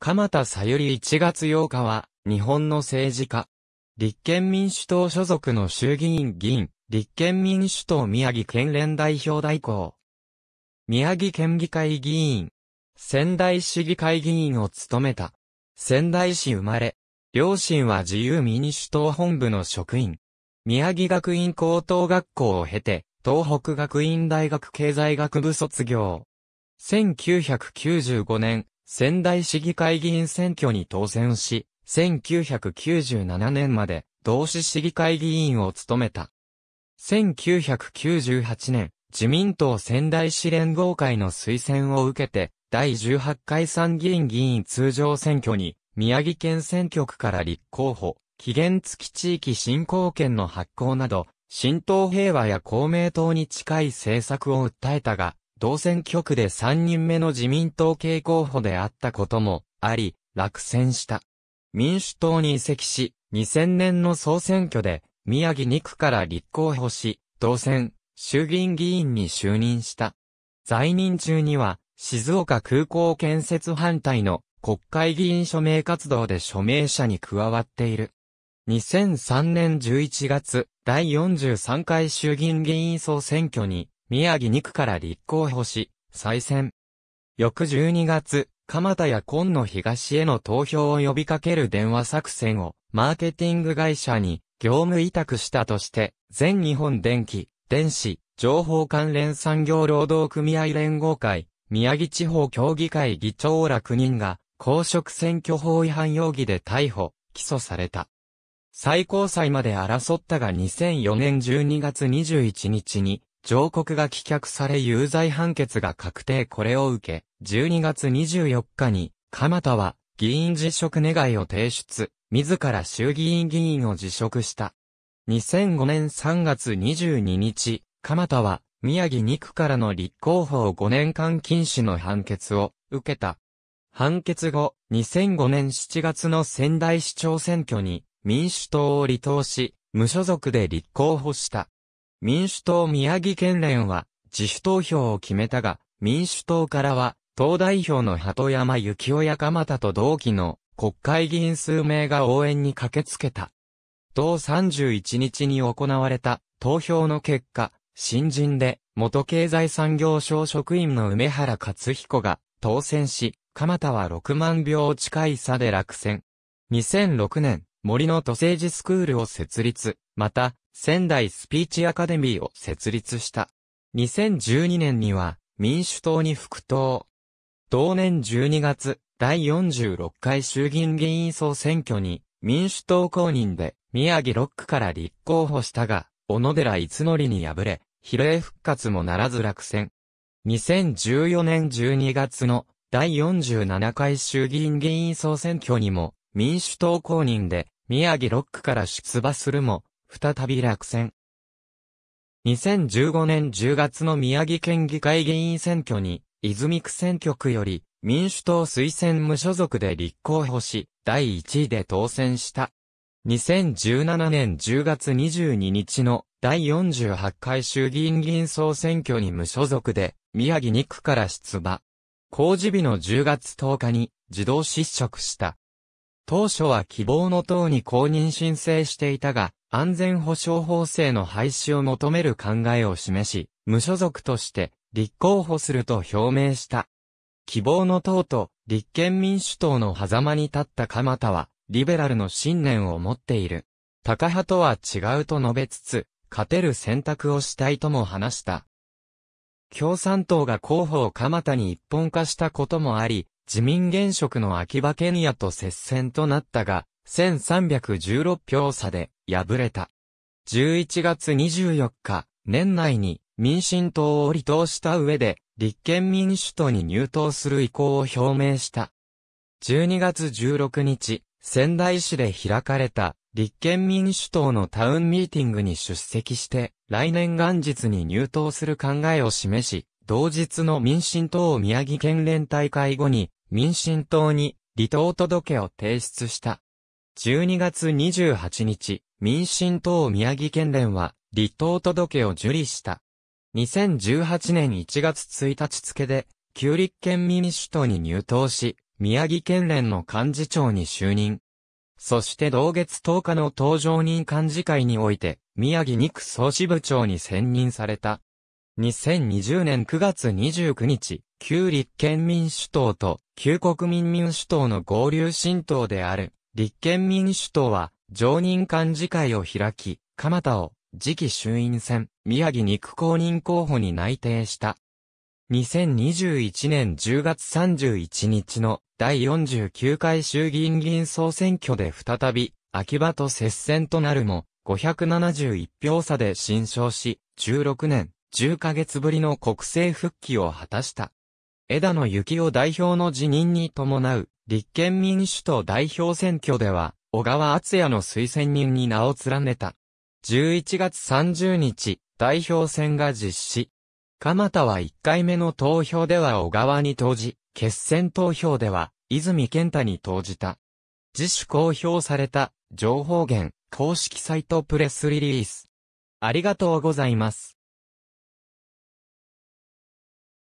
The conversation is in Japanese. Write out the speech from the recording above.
鎌田さゆり1月8日は、日本の政治家。立憲民主党所属の衆議院議員、立憲民主党宮城県連代表代行。宮城県議会議員。仙台市議会議員を務めた。仙台市生まれ。両親は自由民主党本部の職員。宮城学院高等学校を経て、東北学院大学経済学部卒業。1995年、仙台市議会議員選挙に当選し、1997年まで同志市議会議員を務めた。1998年、自民党仙台市連合会の推薦を受けて、第18回参議院議員通常選挙に、宮城県選挙区から立候補、期限付き地域振興権の発行など、新党平和や公明党に近い政策を訴えたが、当選挙区で3人目の自民党系候補であったこともあり、落選した。民主党に移籍し、2000年の総選挙で宮城2区から立候補し、当選、衆議院議員に就任した。在任中には、静岡空港建設反対の国会議員署名活動で署名者に加わっている。2003年11月、第43回衆議院議員総選挙に宮城2区から立候補し、再選。翌12月、鎌田や今野東への投票を呼びかける電話作戦を、マーケティング会社に業務委託したとして、全日本電気、電子、情報関連産業労働組合連合会、宮城地方協議会議長ら9人が、公職選挙法違反容疑で逮捕、起訴された。最高裁まで争ったが2004年12月21日に、上告が棄却され有罪判決が確定これを受け、12月24日に、鎌田は議員辞職願を提出、自ら衆議院議員を辞職した。2005年3月22日、鎌田は宮城2区からの立候補を5年間禁止の判決を受けた。判決後、2005年7月の仙台市長選挙に民主党を離党し、無所属で立候補した。民主党宮城県連は自主投票を決めたが、民主党からは、党代表の鳩山幸夫や鎌田と同期の国会議員数名が応援に駆けつけた。同31日に行われた投票の結果、新人で元経済産業省職員の梅原克彦が当選し、鎌田は6万票近い差で落選。2006年、森の都政治スクールを設立。また、仙台スピーチアカデミーを設立した。2012年には民主党に復党。同年12月、第46回衆議院議員総選挙に民主党公認で宮城6区から立候補したが、小野寺逸則に敗れ、比例復活もならず落選。2014年12月の第47回衆議院議員総選挙にも民主党公認で宮城6区から出馬するも再び落選。2015年10月の宮城県議会議員選挙に、泉区選挙区より、民主党推薦無所属で立候補し、第1位で当選した。2017年10月22日の第48回衆議院議員総選挙に無所属で、宮城2区から出馬。公示日の10月10日に自動失職した。当初は希望の党に公認申請していたが、安全保障法制の廃止を求める考えを示し、無所属として立候補すると表明した。希望の党と立憲民主党の狭間に立った鎌田は、リベラルの信念を持っている。高派とは違うと述べつつ、勝てる選択をしたいとも話した。共産党が候補を鎌田に一本化したこともあり、自民現職の秋葉賢也と接戦となったが、1316票差で敗れた。11月24日、年内に民進党を離党した上で、立憲民主党に入党する意向を表明した。12月16日、仙台市で開かれた立憲民主党のタウンミーティングに出席して、来年元日に入党する考えを示し、同日の民進党宮城県連大会後に、民進党に離党届を提出した。12月28日、民進党宮城県連は、離党届を受理した。2018年1月1日付で、旧立憲民主党に入党し、宮城県連の幹事長に就任。そして同月10日の登場人幹事会において、宮城2区総支部長に選任された。2020年9月29日、旧立憲民主党と旧国民民主党の合流新党である立憲民主党は、常任幹事会を開き、鎌田を、次期衆院選、宮城肉公認候補に内定した。2021年10月31日の第49回衆議院議員総選挙で再び、秋葉と接戦となるも、571票差で新勝し、16年、10ヶ月ぶりの国政復帰を果たした。枝野幸男代表の辞任に伴う、立憲民主党代表選挙では、小川厚也の推薦人に名を連ねた。11月30日、代表選が実施。鎌田は1回目の投票では小川に投じ、決選投票では、泉健太に投じた。自主公表された、情報源、公式サイトプレスリリース。ありがとうございます。